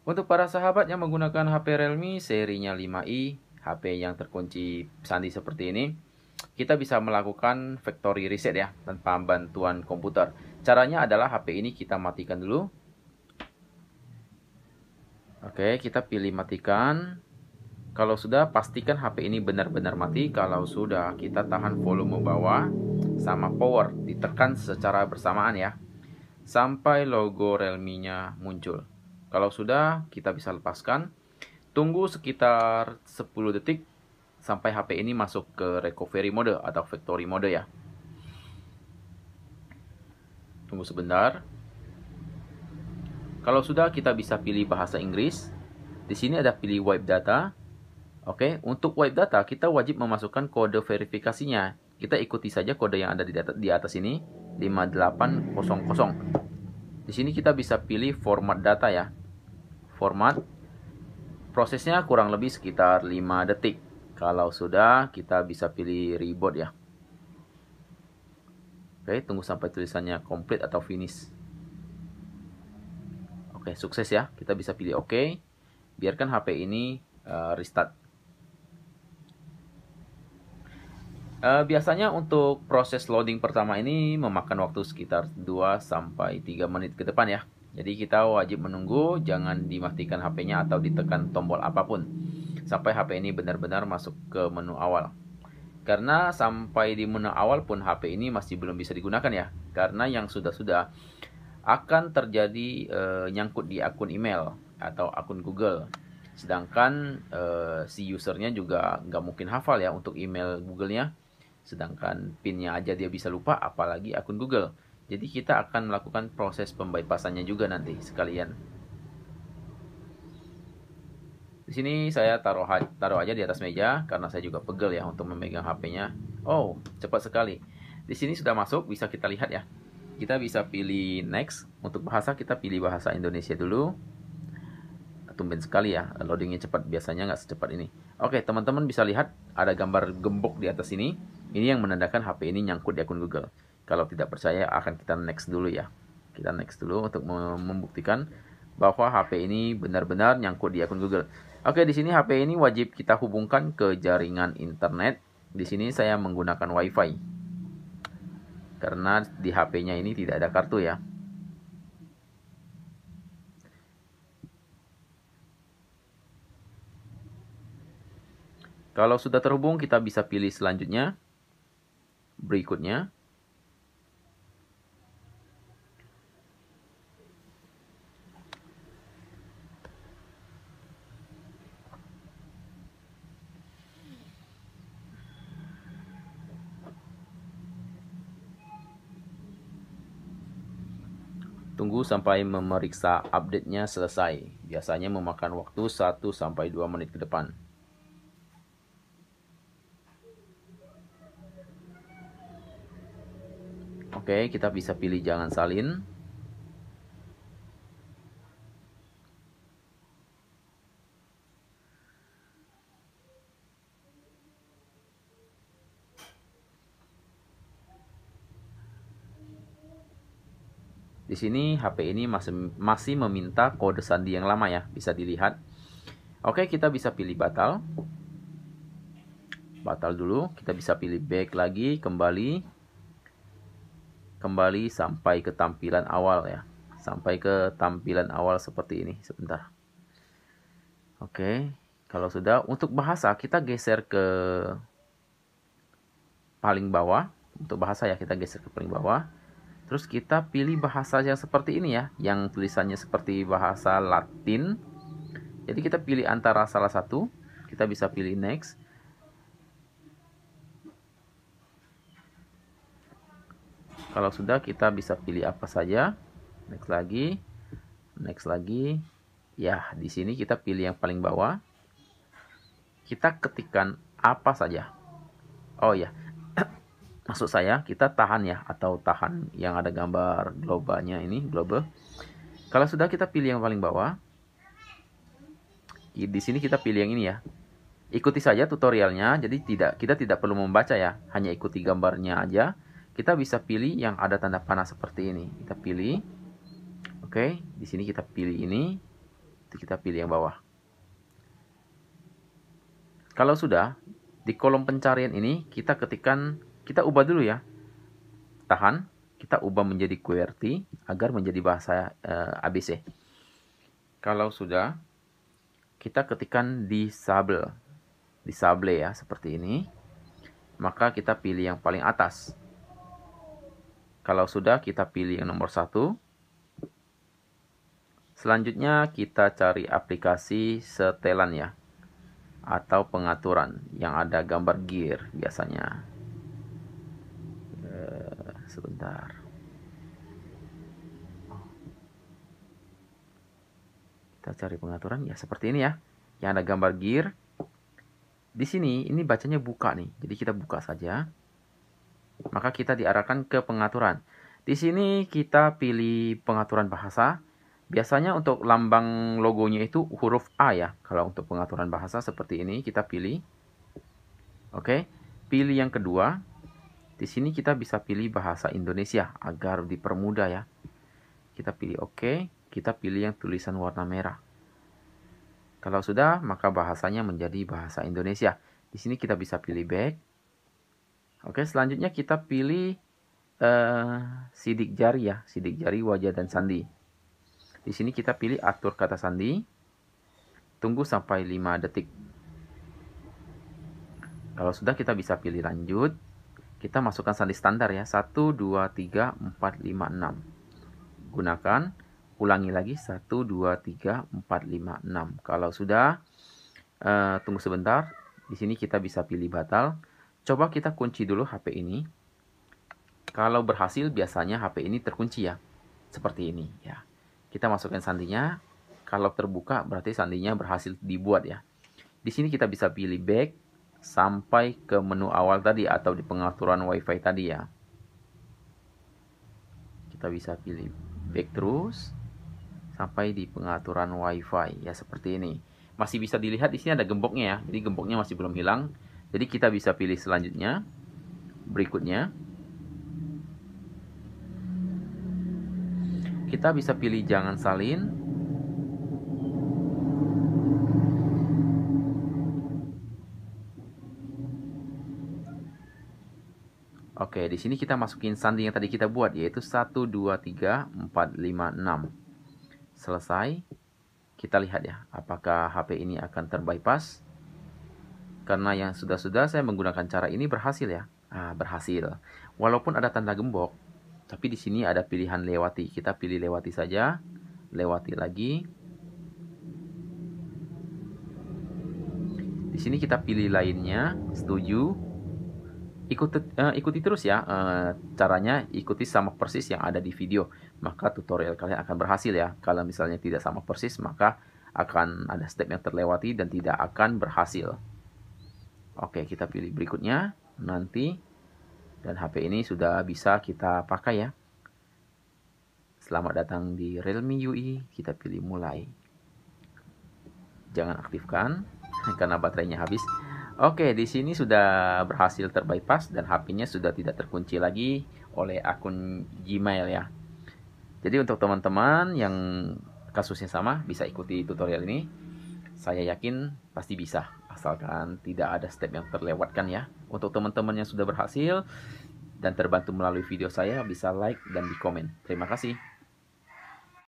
Untuk para sahabat yang menggunakan HP Realme serinya 5i, HP yang terkunci sandi seperti ini, kita bisa melakukan factory reset ya tanpa bantuan komputer. Caranya adalah HP ini kita matikan dulu. Oke, kita pilih matikan. Kalau sudah pastikan HP ini benar-benar mati. Kalau sudah, kita tahan volume bawah sama power ditekan secara bersamaan ya. Sampai logo Realme-nya muncul. Kalau sudah, kita bisa lepaskan. Tunggu sekitar 10 detik sampai HP ini masuk ke recovery mode atau factory mode ya. Tunggu sebentar. Kalau sudah, kita bisa pilih bahasa Inggris. Di sini ada pilih wipe data. Oke, untuk wipe data kita wajib memasukkan kode verifikasinya. Kita ikuti saja kode yang ada di, data, di atas ini, 5800. Di sini kita bisa pilih format data ya format. Prosesnya kurang lebih sekitar 5 detik. Kalau sudah, kita bisa pilih reboot ya. Oke, tunggu sampai tulisannya complete atau finish. Oke, sukses ya. Kita bisa pilih Oke. Biarkan HP ini uh, restart. Uh, biasanya untuk proses loading pertama ini memakan waktu sekitar 2 3 menit ke depan ya. Jadi kita wajib menunggu, jangan dimatikan HP-nya atau ditekan tombol apapun sampai HP ini benar-benar masuk ke menu awal. Karena sampai di menu awal pun HP ini masih belum bisa digunakan ya, karena yang sudah-sudah akan terjadi e, nyangkut di akun email atau akun Google. Sedangkan e, si usernya juga nggak mungkin hafal ya untuk email Google-nya, sedangkan pinnya aja dia bisa lupa, apalagi akun Google. Jadi kita akan melakukan proses pembypassannya juga nanti sekalian. Di sini saya taruh taruh aja di atas meja karena saya juga pegel ya untuk memegang HP-nya. Oh, cepat sekali. Di sini sudah masuk, bisa kita lihat ya. Kita bisa pilih next. Untuk bahasa kita pilih bahasa Indonesia dulu. Tumben sekali ya, loadingnya cepat. Biasanya nggak secepat ini. Oke, teman-teman bisa lihat ada gambar gembok di atas sini. Ini yang menandakan HP ini nyangkut di akun Google. Kalau tidak percaya akan kita next dulu ya. Kita next dulu untuk membuktikan bahwa HP ini benar-benar nyangkut di akun Google. Oke, di sini HP ini wajib kita hubungkan ke jaringan internet. Di sini saya menggunakan WiFi. Karena di HP-nya ini tidak ada kartu ya. Kalau sudah terhubung, kita bisa pilih selanjutnya. Berikutnya. Tunggu sampai memeriksa update-nya selesai. Biasanya memakan waktu 1 2 menit ke depan. Oke, kita bisa pilih jangan salin. Di sini HP ini masih, masih meminta kode sandi yang lama ya, bisa dilihat. Oke, kita bisa pilih batal. Batal dulu, kita bisa pilih back lagi, kembali. Kembali sampai ke tampilan awal ya. Sampai ke tampilan awal seperti ini, sebentar. Oke, kalau sudah, untuk bahasa kita geser ke paling bawah. Untuk bahasa ya, kita geser ke paling bawah Terus kita pilih bahasa yang seperti ini ya, yang tulisannya seperti bahasa Latin. Jadi kita pilih antara salah satu, kita bisa pilih next. Kalau sudah kita bisa pilih apa saja. Next lagi. Next lagi. Ya, di sini kita pilih yang paling bawah. Kita ketikkan apa saja. Oh ya, maksud saya kita tahan ya atau tahan yang ada gambar globalnya ini globe kalau sudah kita pilih yang paling bawah di sini kita pilih yang ini ya ikuti saja tutorialnya jadi tidak kita tidak perlu membaca ya hanya ikuti gambarnya aja kita bisa pilih yang ada tanda panah seperti ini kita pilih oke di sini kita pilih ini kita pilih yang bawah kalau sudah di kolom pencarian ini kita ketikkan kita ubah dulu ya. Tahan, kita ubah menjadi QWERTY agar menjadi bahasa uh, eh, ABC. Kalau sudah, kita ketikkan disable. Disable ya, seperti ini. Maka kita pilih yang paling atas. Kalau sudah, kita pilih yang nomor satu. Selanjutnya kita cari aplikasi setelan ya atau pengaturan yang ada gambar gear biasanya sebentar kita cari pengaturan ya seperti ini ya yang ada gambar gear di sini ini bacanya buka nih jadi kita buka saja maka kita diarahkan ke pengaturan di sini kita pilih pengaturan bahasa biasanya untuk lambang logonya itu huruf A ya kalau untuk pengaturan bahasa seperti ini kita pilih oke pilih yang kedua di sini kita bisa pilih bahasa Indonesia agar dipermudah ya. Kita pilih OK, kita pilih yang tulisan warna merah. Kalau sudah, maka bahasanya menjadi bahasa Indonesia. Di sini kita bisa pilih back. Oke, selanjutnya kita pilih uh, sidik jari ya, sidik jari, wajah, dan sandi. Di sini kita pilih atur kata sandi. Tunggu sampai 5 detik. Kalau sudah, kita bisa pilih lanjut. Kita masukkan sandi standar ya. 1, 2, 3, 4, 5, 6. Gunakan. Ulangi lagi. 1, 2, 3, 4, 5, 6. Kalau sudah, uh, tunggu sebentar. Di sini kita bisa pilih batal. Coba kita kunci dulu HP ini. Kalau berhasil, biasanya HP ini terkunci ya. Seperti ini ya. Kita masukkan sandinya. Kalau terbuka, berarti sandinya berhasil dibuat ya. Di sini kita bisa pilih back, sampai ke menu awal tadi atau di pengaturan wifi tadi ya kita bisa pilih back terus sampai di pengaturan wifi ya seperti ini masih bisa dilihat di sini ada gemboknya ya jadi gemboknya masih belum hilang jadi kita bisa pilih selanjutnya berikutnya kita bisa pilih jangan salin Oke, di sini kita masukin sandi yang tadi kita buat, yaitu 1, 2, 3, 4, 5, 6. Selesai. Kita lihat ya, apakah HP ini akan terbypass. Karena yang sudah-sudah saya menggunakan cara ini berhasil ya. Ah, berhasil. Walaupun ada tanda gembok, tapi di sini ada pilihan lewati. Kita pilih lewati saja. Lewati lagi. Di sini kita pilih lainnya, setuju. Ikuti, uh, ikuti terus ya uh, caranya ikuti sama persis yang ada di video maka tutorial kalian akan berhasil ya kalau misalnya tidak sama persis maka akan ada step yang terlewati dan tidak akan berhasil oke kita pilih berikutnya nanti dan HP ini sudah bisa kita pakai ya selamat datang di Realme UI e. kita pilih mulai jangan aktifkan karena baterainya habis Oke, di sini sudah berhasil terbypass dan HP-nya sudah tidak terkunci lagi oleh akun Gmail ya. Jadi untuk teman-teman yang kasusnya sama bisa ikuti tutorial ini. Saya yakin pasti bisa asalkan tidak ada step yang terlewatkan ya. Untuk teman-teman yang sudah berhasil dan terbantu melalui video saya bisa like dan di komen. Terima kasih.